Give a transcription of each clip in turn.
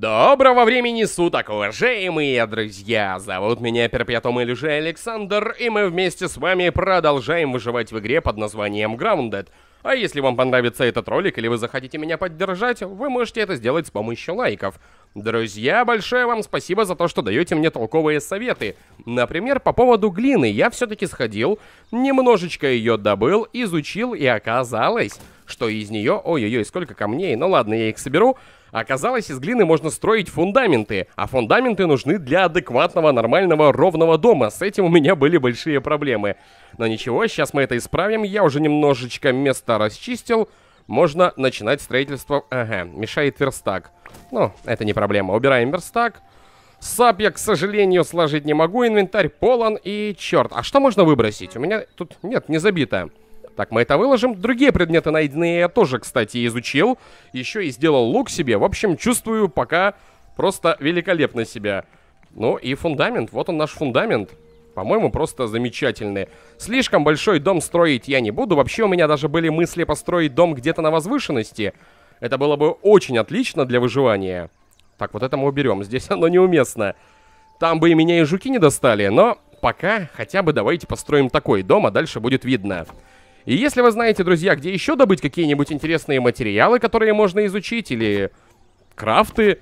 Доброго времени суток, уважаемые друзья! Зовут меня Перпетум или же Александр, и мы вместе с вами продолжаем выживать в игре под названием Grounded. А если вам понравится этот ролик или вы захотите меня поддержать, вы можете это сделать с помощью лайков. Друзья, большое вам спасибо за то, что даете мне толковые советы. Например, по поводу глины я все-таки сходил, немножечко ее добыл, изучил и оказалось, что из нее... Ой-ой-ой, сколько камней, ну ладно, я их соберу... Оказалось, из глины можно строить фундаменты, а фундаменты нужны для адекватного, нормального, ровного дома. С этим у меня были большие проблемы. Но ничего, сейчас мы это исправим. Я уже немножечко место расчистил. Можно начинать строительство... Ага, мешает верстак. Ну, это не проблема. Убираем верстак. Сап я, к сожалению, сложить не могу. Инвентарь полон и... Черт, а что можно выбросить? У меня тут... Нет, не забито. Так, мы это выложим. Другие предметы найденные я тоже, кстати, изучил. Еще и сделал лук себе. В общем, чувствую пока просто великолепно себя. Ну и фундамент. Вот он наш фундамент. По-моему, просто замечательный. Слишком большой дом строить я не буду. Вообще у меня даже были мысли построить дом где-то на возвышенности. Это было бы очень отлично для выживания. Так, вот это мы уберем. Здесь оно неуместно. Там бы и меня и жуки не достали, но пока хотя бы давайте построим такой дом, а дальше будет Видно. И если вы знаете, друзья, где еще добыть какие-нибудь интересные материалы, которые можно изучить, или крафты,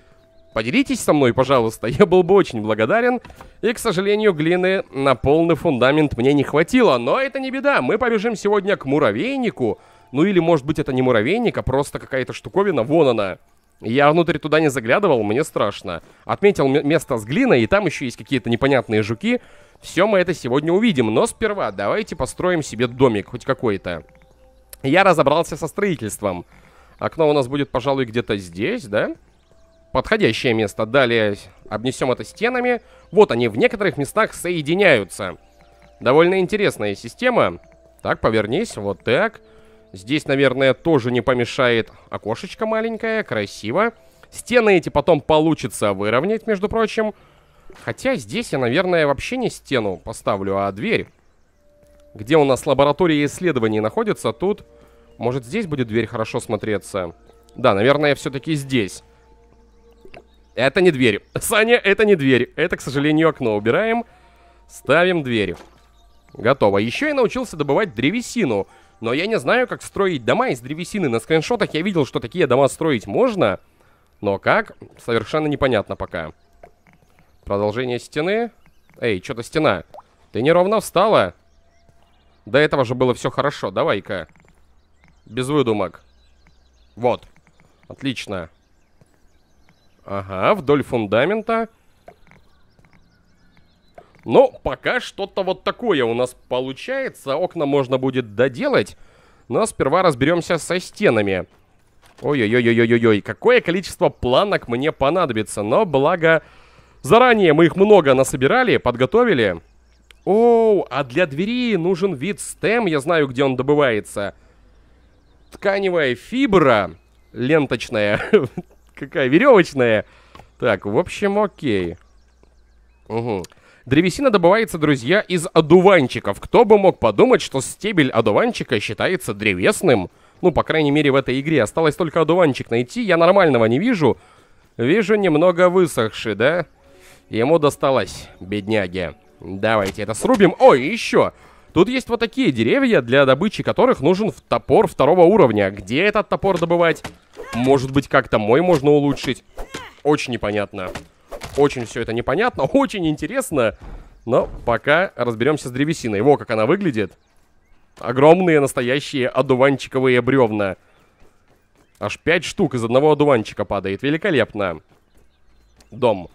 поделитесь со мной, пожалуйста, я был бы очень благодарен. И, к сожалению, глины на полный фундамент мне не хватило, но это не беда, мы побежим сегодня к муравейнику, ну или, может быть, это не муравейник, а просто какая-то штуковина, вон она. Я внутрь туда не заглядывал, мне страшно. Отметил место с глиной, и там еще есть какие-то непонятные жуки, все мы это сегодня увидим, но сперва давайте построим себе домик хоть какой-то. Я разобрался со строительством. Окно у нас будет, пожалуй, где-то здесь, да? Подходящее место. Далее обнесем это стенами. Вот они в некоторых местах соединяются. Довольно интересная система. Так, повернись, вот так. Здесь, наверное, тоже не помешает окошечко маленькое, красиво. Стены эти потом получится выровнять, между прочим. Хотя здесь я, наверное, вообще не стену поставлю, а дверь. Где у нас лаборатория исследований находится, тут... Может, здесь будет дверь хорошо смотреться? Да, наверное, все-таки здесь. Это не дверь. Саня, это не дверь. Это, к сожалению, окно. Убираем. Ставим дверь. Готово. Еще я научился добывать древесину. Но я не знаю, как строить дома из древесины. На скриншотах я видел, что такие дома строить можно. Но как? Совершенно непонятно пока. Пока. Продолжение стены. Эй, что-то стена. Ты неровно встала. До этого же было все хорошо. Давай-ка. Без выдумок. Вот. Отлично. Ага, вдоль фундамента. Ну, пока что-то вот такое у нас получается. Окна можно будет доделать. Но сперва разберемся со стенами. Ой-ой-ой-ой-ой-ой. Какое количество планок мне понадобится. Но благо... Заранее мы их много насобирали, подготовили. Оу, а для двери нужен вид стем, я знаю, где он добывается. Тканевая фибра, ленточная, какая веревочная. Так, в общем, окей. Угу. Древесина добывается, друзья, из одуванчиков. Кто бы мог подумать, что стебель одуванчика считается древесным? Ну, по крайней мере, в этой игре. Осталось только одуванчик найти. Я нормального не вижу. Вижу, немного высохший, да? Ему досталось, бедняги. Давайте это срубим. Ой, еще! Тут есть вот такие деревья, для добычи которых нужен топор второго уровня. Где этот топор добывать? Может быть, как-то мой можно улучшить? Очень непонятно. Очень все это непонятно, очень интересно. Но пока разберемся с древесиной. Во, как она выглядит. Огромные настоящие одуванчиковые бревна. Аж пять штук из одного одуванчика падает. Великолепно. Дом. Дом.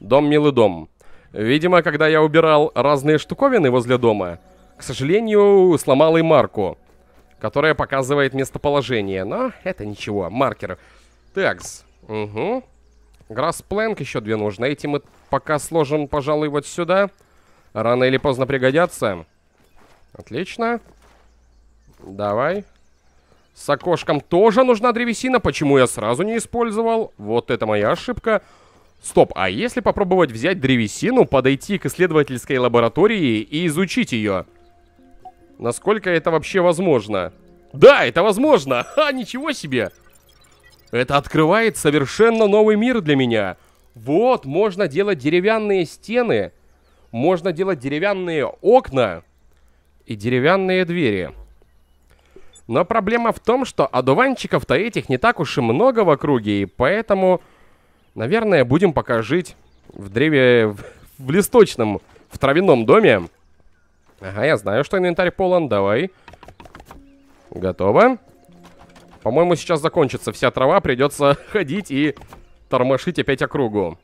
Дом милый дом. Видимо, когда я убирал разные штуковины возле дома, к сожалению, сломал и марку, которая показывает местоположение. Но это ничего, маркер. Такс. Угу. Грассплэнк еще две нужны. Эти мы пока сложим, пожалуй, вот сюда. Рано или поздно пригодятся. Отлично. Давай. С окошком тоже нужна древесина. Почему я сразу не использовал? Вот это моя ошибка. Ошибка. Стоп, а если попробовать взять древесину, подойти к исследовательской лаборатории и изучить ее? Насколько это вообще возможно? Да, это возможно! Ха, ничего себе! Это открывает совершенно новый мир для меня. Вот, можно делать деревянные стены, можно делать деревянные окна и деревянные двери. Но проблема в том, что одуванчиков-то этих не так уж и много в округе, и поэтому Наверное, будем пока жить в древе... в, в листочном, в травяном доме. Ага, я знаю, что инвентарь полон, давай. Готово. По-моему, сейчас закончится вся трава, придется ходить и тормошить опять округу.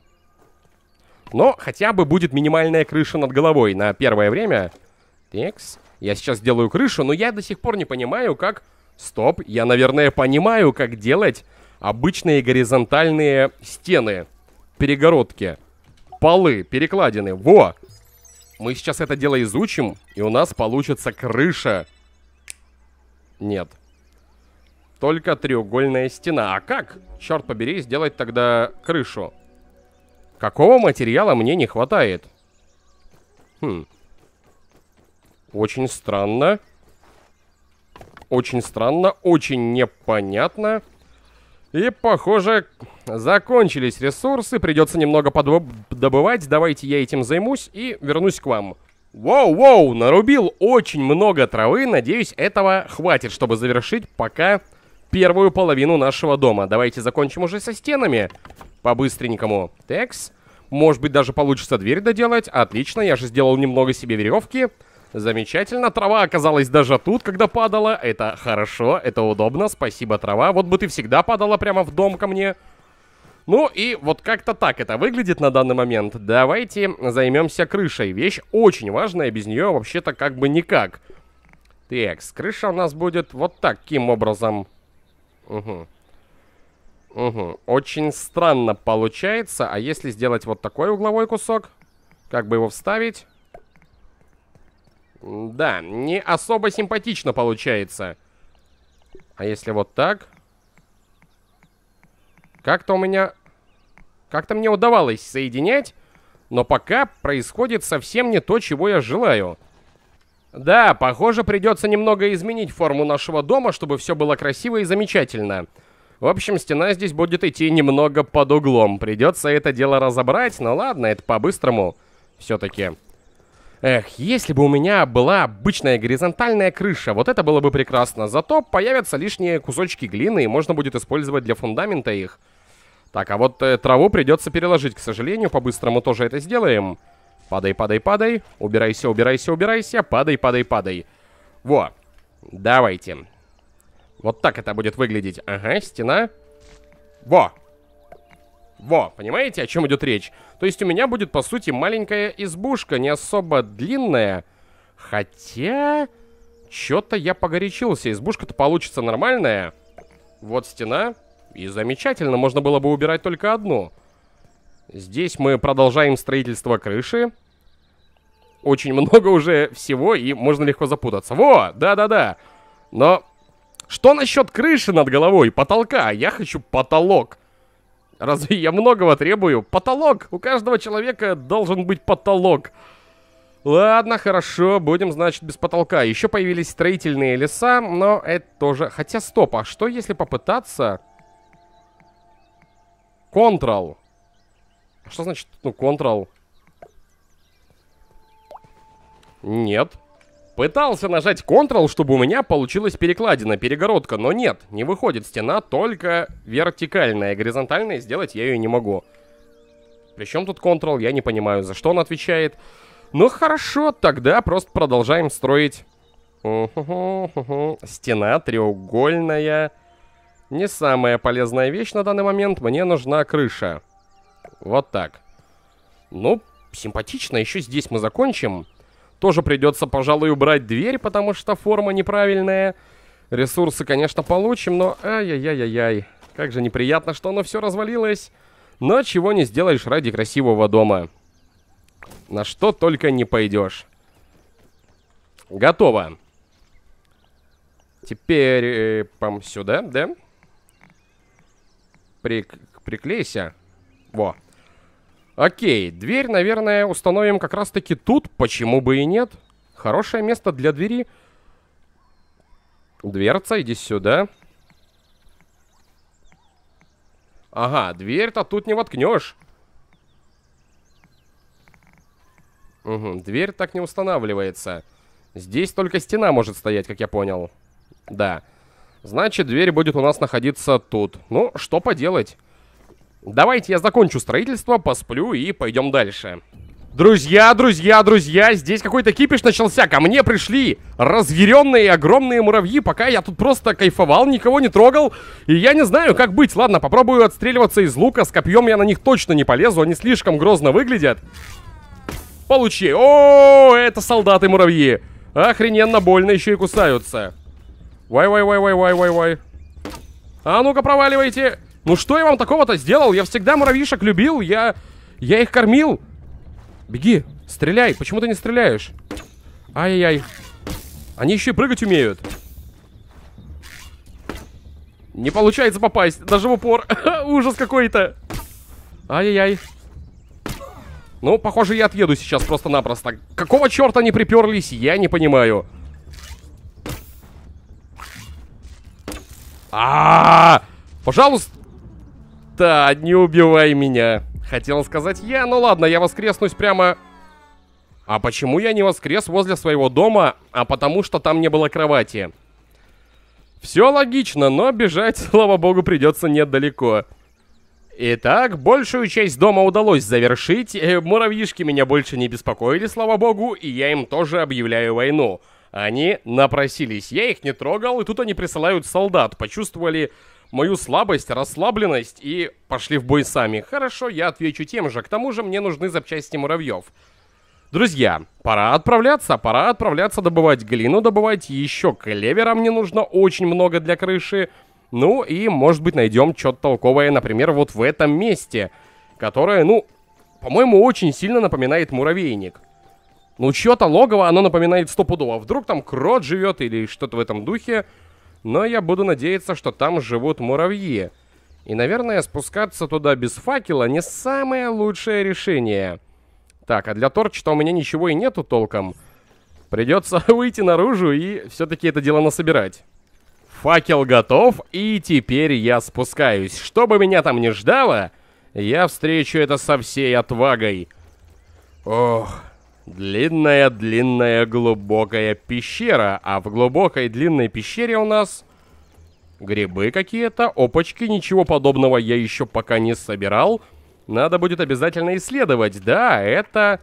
Но хотя бы будет минимальная крыша над головой на первое время. Текс. Я сейчас делаю крышу, но я до сих пор не понимаю, как... Стоп, я, наверное, понимаю, как делать обычные горизонтальные стены, перегородки, полы, перекладины. Во! Мы сейчас это дело изучим, и у нас получится крыша. Нет. Только треугольная стена. А как, черт побери, сделать тогда крышу? Какого материала мне не хватает? Хм. Очень странно. Очень странно, очень непонятно. И, похоже, закончились ресурсы, придется немного добывать. Давайте я этим займусь и вернусь к вам. Воу-воу, нарубил очень много травы, надеюсь, этого хватит, чтобы завершить пока первую половину нашего дома. Давайте закончим уже со стенами, по-быстренькому. Текс, может быть, даже получится дверь доделать. Отлично, я же сделал немного себе веревки. Веревки. Замечательно, трава оказалась даже тут, когда падала. Это хорошо, это удобно, спасибо, трава. Вот бы ты всегда падала прямо в дом ко мне. Ну и вот как-то так это выглядит на данный момент. Давайте займемся крышей. Вещь очень важная, без нее вообще-то как бы никак. Так, крыша у нас будет вот таким образом. Угу. Угу. Очень странно получается. А если сделать вот такой угловой кусок? Как бы его вставить? Да, не особо симпатично получается. А если вот так? Как-то у меня... Как-то мне удавалось соединять, но пока происходит совсем не то, чего я желаю. Да, похоже, придется немного изменить форму нашего дома, чтобы все было красиво и замечательно. В общем, стена здесь будет идти немного под углом. Придется это дело разобрать, но ладно, это по-быстрому все-таки. Эх, если бы у меня была обычная горизонтальная крыша, вот это было бы прекрасно. Зато появятся лишние кусочки глины, и можно будет использовать для фундамента их. Так, а вот э, траву придется переложить, к сожалению, по-быстрому тоже это сделаем. Падай, падай, падай. Убирайся, убирайся, убирайся. Падай, падай, падай. Во. Давайте. Вот так это будет выглядеть. Ага, стена. Во. Во, понимаете, о чем идет речь? То есть у меня будет, по сути, маленькая избушка, не особо длинная. Хотя... Чё-то я погорячился. Избушка-то получится нормальная. Вот стена. И замечательно, можно было бы убирать только одну. Здесь мы продолжаем строительство крыши. Очень много уже всего, и можно легко запутаться. Во, да-да-да. Но что насчет крыши над головой, потолка? Я хочу потолок. Разве я многого требую? Потолок! У каждого человека должен быть потолок. Ладно, хорошо, будем, значит, без потолка. Еще появились строительные леса, но это тоже... Хотя, стоп, а что если попытаться... Контрол. А что значит, ну, контрол? Нет. Нет. Пытался нажать Ctrl, чтобы у меня получилась перекладина, перегородка, но нет, не выходит стена, только вертикальная. Горизонтальная сделать я ее не могу. Причем тут Ctrl, я не понимаю, за что он отвечает. Ну хорошо, тогда просто продолжаем строить. Стена треугольная. Не самая полезная вещь на данный момент, мне нужна крыша. Вот так. Ну, симпатично, еще здесь мы закончим. Тоже придется, пожалуй, убрать дверь, потому что форма неправильная. Ресурсы, конечно, получим, но... Ай-яй-яй-яй. Как же неприятно, что оно все развалилось. Но чего не сделаешь ради красивого дома. На что только не пойдешь. Готово. Теперь э, пам сюда, да? Прик приклейся. Во. Окей, дверь, наверное, установим как раз-таки тут, почему бы и нет. Хорошее место для двери. Дверца, иди сюда. Ага, дверь-то тут не воткнешь. Угу, дверь так не устанавливается. Здесь только стена может стоять, как я понял. Да. Значит, дверь будет у нас находиться тут. Ну, что поделать. Давайте я закончу строительство, посплю и пойдем дальше. Друзья, друзья, друзья, здесь какой-то кипиш начался. Ко мне пришли разъяренные огромные муравьи, пока я тут просто кайфовал, никого не трогал. И я не знаю, как быть. Ладно, попробую отстреливаться из лука. С копьем я на них точно не полезу, они слишком грозно выглядят. Получи. О, это солдаты-муравьи. Охрененно больно, еще и кусаются. Вай-вай-вай-вай-вай-вай-вай. А ну-ка, проваливайте. Ну что я вам такого-то сделал? Я всегда муравьишек любил, я... Я их кормил. Беги, стреляй. Почему ты не стреляешь? Ай-яй-яй. Они еще и прыгать умеют. Не получается попасть, даже в упор. Ужас какой-то. Ай-яй-яй. Ну, похоже, я отъеду сейчас просто-напросто. Какого черта они приперлись, я не понимаю. А, -а, -а, -а! Пожалуйста, да, не убивай меня. Хотел сказать я, ну ладно, я воскреснусь прямо... А почему я не воскрес возле своего дома, а потому что там не было кровати? Все логично, но бежать, слава богу, придется недалеко. Итак, большую часть дома удалось завершить, э, муравьишки меня больше не беспокоили, слава богу, и я им тоже объявляю войну. Они напросились, я их не трогал, и тут они присылают солдат, почувствовали мою слабость, расслабленность и пошли в бой сами. Хорошо, я отвечу тем же. К тому же мне нужны запчасти муравьев. Друзья, пора отправляться, пора отправляться добывать глину, добывать еще клевера мне нужно очень много для крыши. Ну и, может быть, найдем что-то толковое, например, вот в этом месте, которое, ну, по-моему, очень сильно напоминает муравейник. Ну, чё то логово оно напоминает стопудово. Вдруг там крот живет или что-то в этом духе но я буду надеяться, что там живут муравьи. И, наверное, спускаться туда без факела не самое лучшее решение. Так, а для торча-то у меня ничего и нету толком. Придется выйти наружу и все-таки это дело насобирать. Факел готов, и теперь я спускаюсь. Что бы меня там не ждало, я встречу это со всей отвагой. Ох... Длинная-длинная глубокая пещера. А в глубокой длинной пещере у нас грибы какие-то. Опачки, ничего подобного я еще пока не собирал. Надо будет обязательно исследовать. Да, это...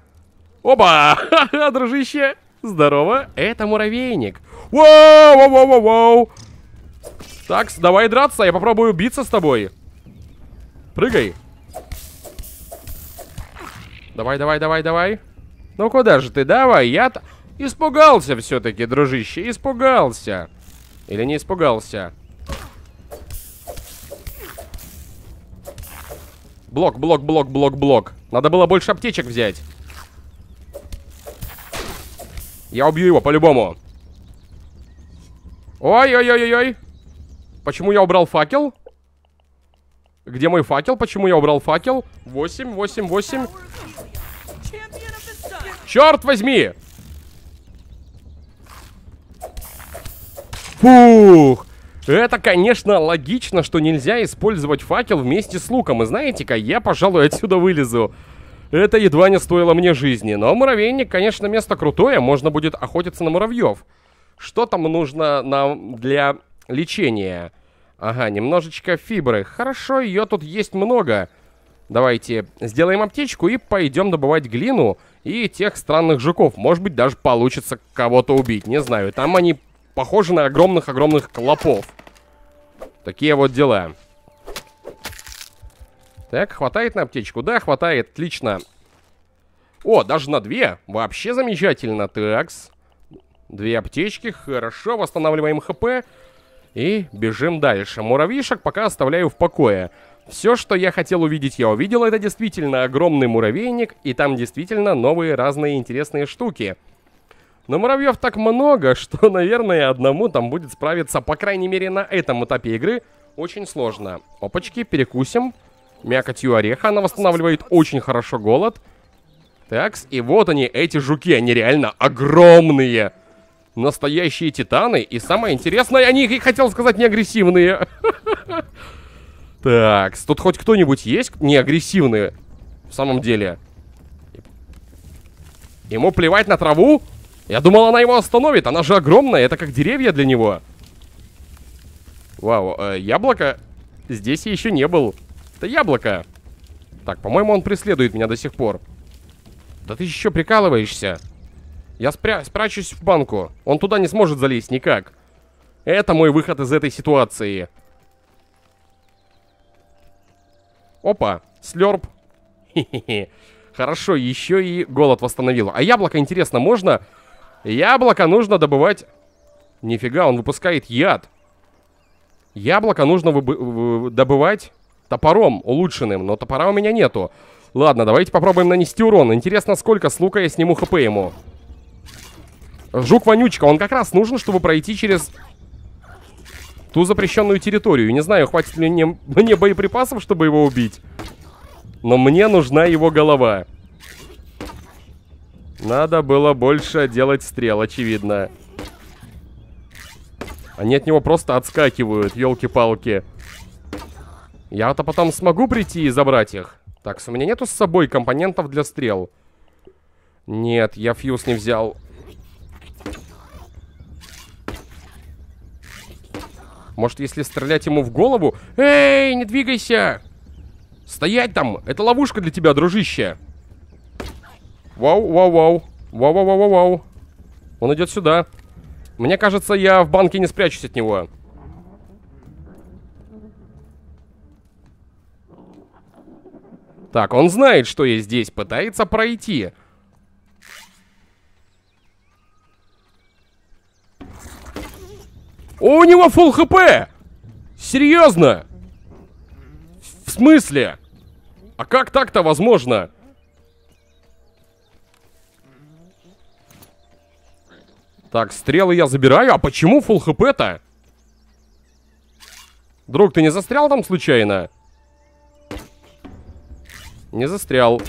опа, Ха-ха, дружище! Здорово, это муравейник. Воу-воу-воу-воу-воу! Так, давай драться, я попробую биться с тобой. Прыгай. Давай, давай, давай, давай. Ну куда же ты? Давай, я-то... Испугался все-таки, дружище, испугался. Или не испугался? Блок, блок, блок, блок, блок. Надо было больше аптечек взять. Я убью его, по-любому. Ой-ой-ой-ой-ой. Почему я убрал факел? Где мой факел? Почему я убрал факел? 8, 8, 8. Черт возьми! Фух! Это, конечно, логично, что нельзя использовать факел вместе с луком. И знаете-ка, я, пожалуй, отсюда вылезу. Это едва не стоило мне жизни. Но муравейник, конечно, место крутое. Можно будет охотиться на муравьев. Что там нужно нам для лечения? Ага, немножечко фибры. Хорошо, ее тут есть много. Много. Давайте сделаем аптечку и пойдем добывать глину и тех странных жуков. Может быть, даже получится кого-то убить, не знаю. Там они похожи на огромных-огромных клопов. Такие вот дела. Так, хватает на аптечку? Да, хватает, отлично. О, даже на две. Вообще замечательно. Такс. Две аптечки, хорошо, восстанавливаем хп. И бежим дальше. Муравьишек пока оставляю в покое. Все, что я хотел увидеть, я увидел. Это действительно огромный муравейник, и там действительно новые разные интересные штуки. Но муравьев так много, что, наверное, одному там будет справиться, по крайней мере, на этом этапе игры, очень сложно. Опачки, перекусим. Мякотью ореха, она восстанавливает очень хорошо голод. Так, и вот они, эти жуки, они реально огромные. Настоящие титаны, и самое интересное, они, хотел сказать, не агрессивные. Так, тут хоть кто-нибудь есть не агрессивные в самом деле? Ему плевать на траву? Я думал, она его остановит. Она же огромная. Это как деревья для него. Вау, э, яблоко? Здесь я еще не был. Это яблоко. Так, по-моему, он преследует меня до сих пор. Да ты еще прикалываешься. Я спря спрячусь в банку. Он туда не сможет залезть никак. Это мой выход из этой ситуации. Опа, слерп. хе хе Хорошо, еще и голод восстановил. А яблоко, интересно, можно? Яблоко нужно добывать... Нифига, он выпускает яд. Яблоко нужно добывать топором улучшенным, но топора у меня нету. Ладно, давайте попробуем нанести урон. Интересно, сколько с лука я сниму хп ему. Жук-вонючка, он как раз нужен, чтобы пройти через ту запрещенную территорию. Не знаю, хватит ли мне, мне боеприпасов, чтобы его убить. Но мне нужна его голова. Надо было больше делать стрел, очевидно. Они от него просто отскакивают, елки-палки. Я-то потом смогу прийти и забрать их. Так, у меня нету с собой компонентов для стрел. Нет, я фьюз не взял. Может, если стрелять ему в голову... Эй, не двигайся! Стоять там! Это ловушка для тебя, дружище! Вау, вау, вау. Вау, вау, вау, вау, вау. Он идет сюда. Мне кажется, я в банке не спрячусь от него. Так, он знает, что я здесь, пытается пройти. У него фул хп! Серьезно? В смысле? А как так-то возможно? Так, стрелы я забираю. А почему фул хп-то? Друг, ты не застрял там случайно? Не застрял.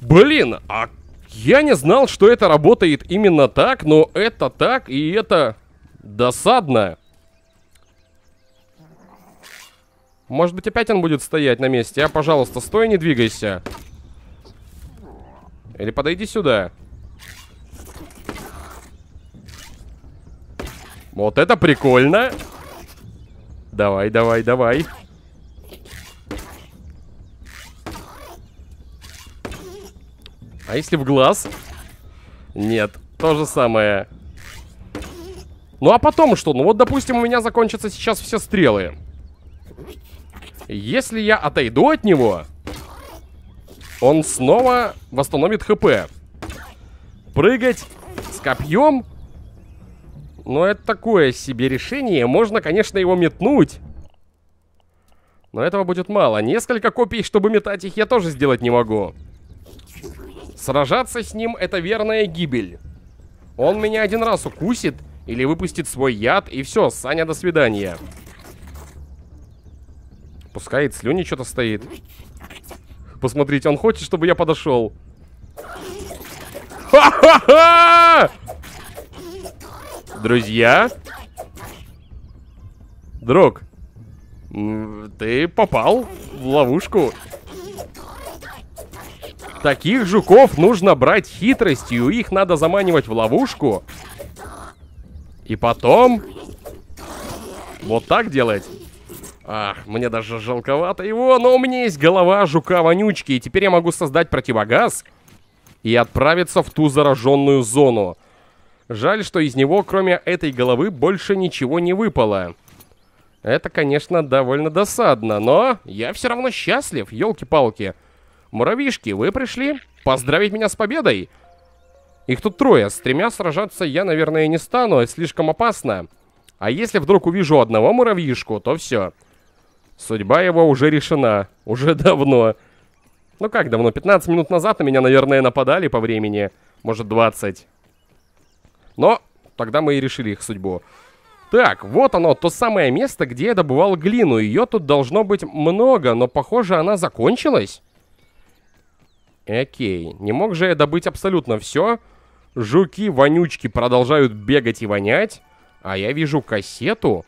Блин, а я не знал, что это работает именно так, но это так и это Досадно. Может быть, опять он будет стоять на месте, а? Пожалуйста, стой, не двигайся. Или подойди сюда. Вот это прикольно. Давай, давай, давай. А если в глаз? Нет, то же самое. Ну а потом что? Ну вот, допустим, у меня закончатся сейчас все стрелы. Если я отойду от него, он снова восстановит хп. Прыгать с копьем? Но это такое себе решение. Можно, конечно, его метнуть. Но этого будет мало. Несколько копий, чтобы метать их, я тоже сделать не могу. Сражаться с ним — это верная гибель. Он меня один раз укусит, или выпустит свой яд, и все, Саня, до свидания. Пускает слюни что-то стоит. Посмотрите, он хочет, чтобы я подошел. Ха-ха-ха! Друзья? Друг, ты попал в ловушку. Таких жуков нужно брать хитростью, их надо заманивать в ловушку, и потом... Вот так делать? Ах, мне даже жалковато его, но у меня есть голова жука-вонючки, и теперь я могу создать противогаз и отправиться в ту зараженную зону. Жаль, что из него, кроме этой головы, больше ничего не выпало. Это, конечно, довольно досадно, но я все равно счастлив, елки-палки. муравишки, вы пришли поздравить меня с победой? Их тут трое. С тремя сражаться я, наверное, не стану. А слишком опасно. А если вдруг увижу одного муравьишку, то все. Судьба его уже решена. Уже давно. Ну как давно? 15 минут назад на меня, наверное, нападали по времени. Может, 20. Но тогда мы и решили их судьбу. Так, вот оно, то самое место, где я добывал глину. Ее тут должно быть много, но, похоже, она закончилась. Окей, не мог же я добыть абсолютно все. Жуки-вонючки продолжают бегать и вонять, а я вижу кассету,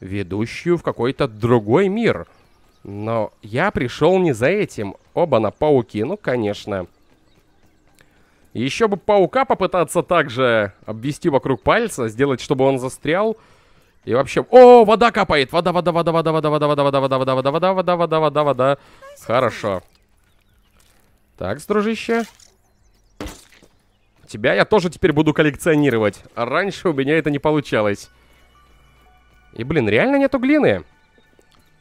ведущую в какой-то другой мир. Но я пришел не за этим. Оба на пауки, ну, конечно. Еще бы паука попытаться также обвести вокруг пальца, сделать, чтобы он застрял. И вообще... О, вода капает! Вода, вода, вода, вода, вода, вода, вода, вода, вода, вода, вода, вода, вода, вода, вода, вода. Хорошо. Так, дружище тебя. Я тоже теперь буду коллекционировать. раньше у меня это не получалось. И, блин, реально нету глины.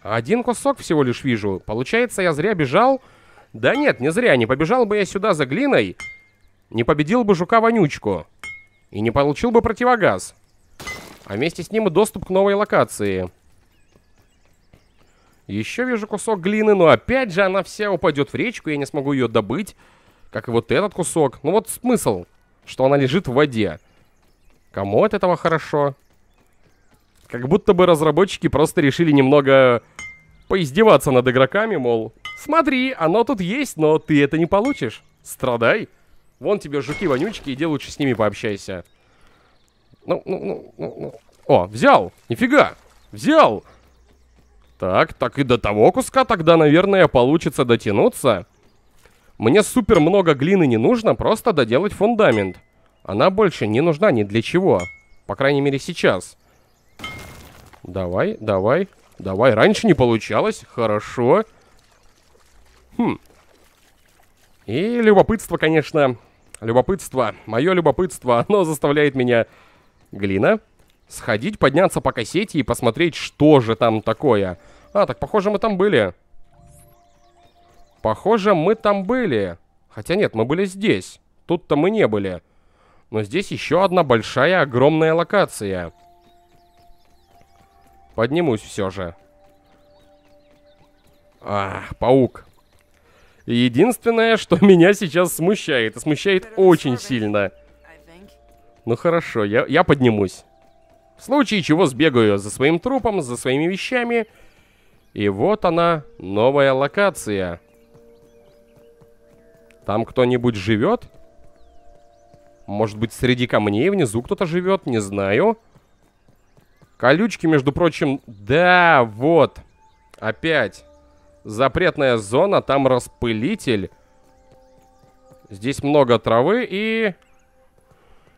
Один кусок всего лишь вижу. Получается, я зря бежал. Да нет, не зря. Не побежал бы я сюда за глиной. Не победил бы жука-вонючку. И не получил бы противогаз. А вместе с ним и доступ к новой локации. Еще вижу кусок глины, но опять же она вся упадет в речку, я не смогу ее добыть. Как и вот этот кусок. Ну вот смысл что она лежит в воде. Кому от этого хорошо? Как будто бы разработчики просто решили немного поиздеваться над игроками, мол, смотри, оно тут есть, но ты это не получишь. Страдай. Вон тебе жуки-вонючки, иди лучше с ними пообщайся. Ну, ну, ну, ну, ну. О, взял. Нифига. Взял. Так, так и до того куска тогда, наверное, получится дотянуться. Мне супер много глины не нужно, просто доделать фундамент. Она больше не нужна ни для чего. По крайней мере, сейчас. Давай, давай, давай. Раньше не получалось. Хорошо. Хм. И любопытство, конечно. Любопытство. Мое любопытство. Оно заставляет меня... Глина. Сходить, подняться по кассете и посмотреть, что же там такое. А, так похоже, мы там были. Похоже, мы там были. Хотя нет, мы были здесь. Тут-то мы не были. Но здесь еще одна большая, огромная локация. Поднимусь все же. Ах, паук. Единственное, что меня сейчас смущает, и смущает очень сильно. Ну хорошо, я, я поднимусь. В случае чего сбегаю за своим трупом, за своими вещами. И вот она, новая локация. Там кто-нибудь живет? Может быть, среди камней внизу кто-то живет? Не знаю. Колючки, между прочим... Да, вот. Опять. Запретная зона, там распылитель. Здесь много травы и...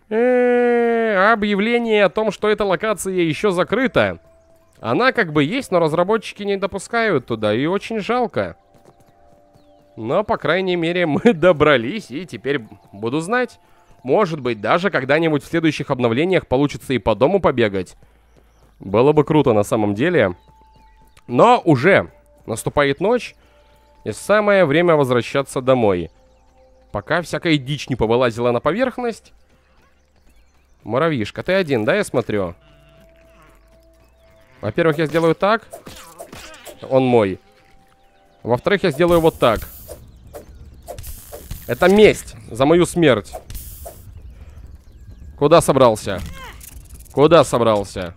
Э, объявление о том, что эта локация еще закрыта. Она как бы есть, но разработчики не допускают туда, и очень жалко. Но, по крайней мере, мы добрались, и теперь буду знать. Может быть, даже когда-нибудь в следующих обновлениях получится и по дому побегать. Было бы круто на самом деле. Но уже наступает ночь, и самое время возвращаться домой. Пока всякая дичь не повылазила на поверхность. Муравьишка, ты один, да, я смотрю? Во-первых, я сделаю так. Он мой. Во-вторых, я сделаю вот так. Это месть за мою смерть. Куда собрался? Куда собрался?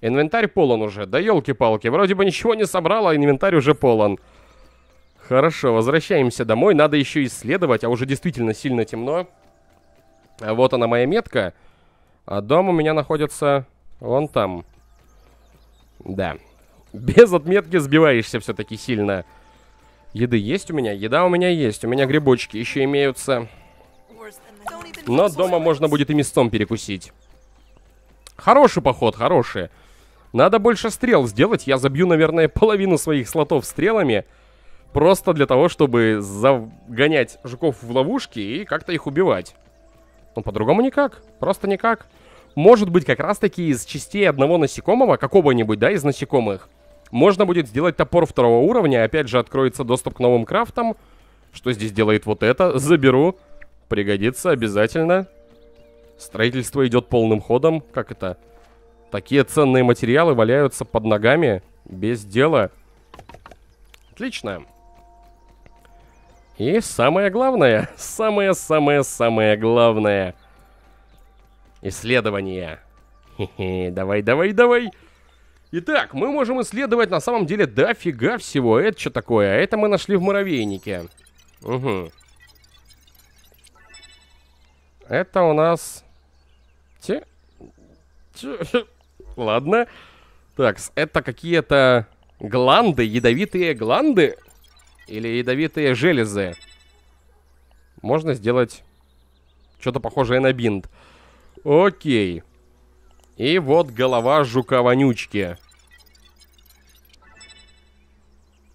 Инвентарь полон уже. Да елки-палки, вроде бы ничего не собрал, а инвентарь уже полон. Хорошо, возвращаемся домой. Надо еще исследовать, а уже действительно сильно темно. А вот она моя метка. А дом у меня находится вон там. Да. Без отметки сбиваешься все-таки сильно. Сильно. Еды есть у меня? Еда у меня есть. У меня грибочки еще имеются. Но дома можно будет и мясцом перекусить. Хороший поход, хороший. Надо больше стрел сделать. Я забью, наверное, половину своих слотов стрелами. Просто для того, чтобы загонять жуков в ловушки и как-то их убивать. Ну, по-другому никак. Просто никак. Может быть, как раз-таки из частей одного насекомого, какого-нибудь, да, из насекомых, можно будет сделать топор второго уровня, опять же откроется доступ к новым крафтам. Что здесь делает вот это? Заберу. Пригодится обязательно. Строительство идет полным ходом. Как это? Такие ценные материалы валяются под ногами. Без дела. Отлично. И самое главное, самое-самое-самое главное. Исследование. Хе-хе, давай-давай-давай. Итак, мы можем исследовать на самом деле дофига всего. Это что такое? А это мы нашли в муравейнике. Угу. Это у нас... Те... Те... Ладно. Так, это какие-то гланды, ядовитые гланды? Или ядовитые железы? Можно сделать что-то похожее на бинт. Окей. Окей. И вот голова жука-вонючки.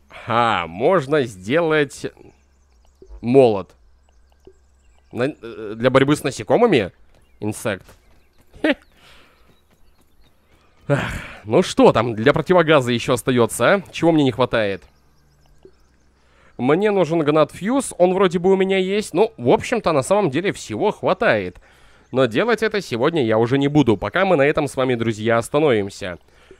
Ха, можно сделать молот. На... Э, для борьбы с насекомыми? Инсект. Ах, ну что там, для противогаза еще остается, а? Чего мне не хватает? Мне нужен гнат фьюз, он вроде бы у меня есть. Ну, в общем-то, на самом деле всего хватает но делать это сегодня я уже не буду, пока мы на этом с вами, друзья, остановимся.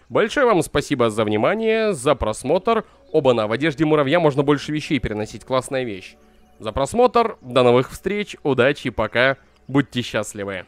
Большое вам спасибо за внимание, за просмотр. Оба-на, в одежде муравья можно больше вещей переносить, классная вещь. За просмотр, до новых встреч, удачи, пока, будьте счастливы.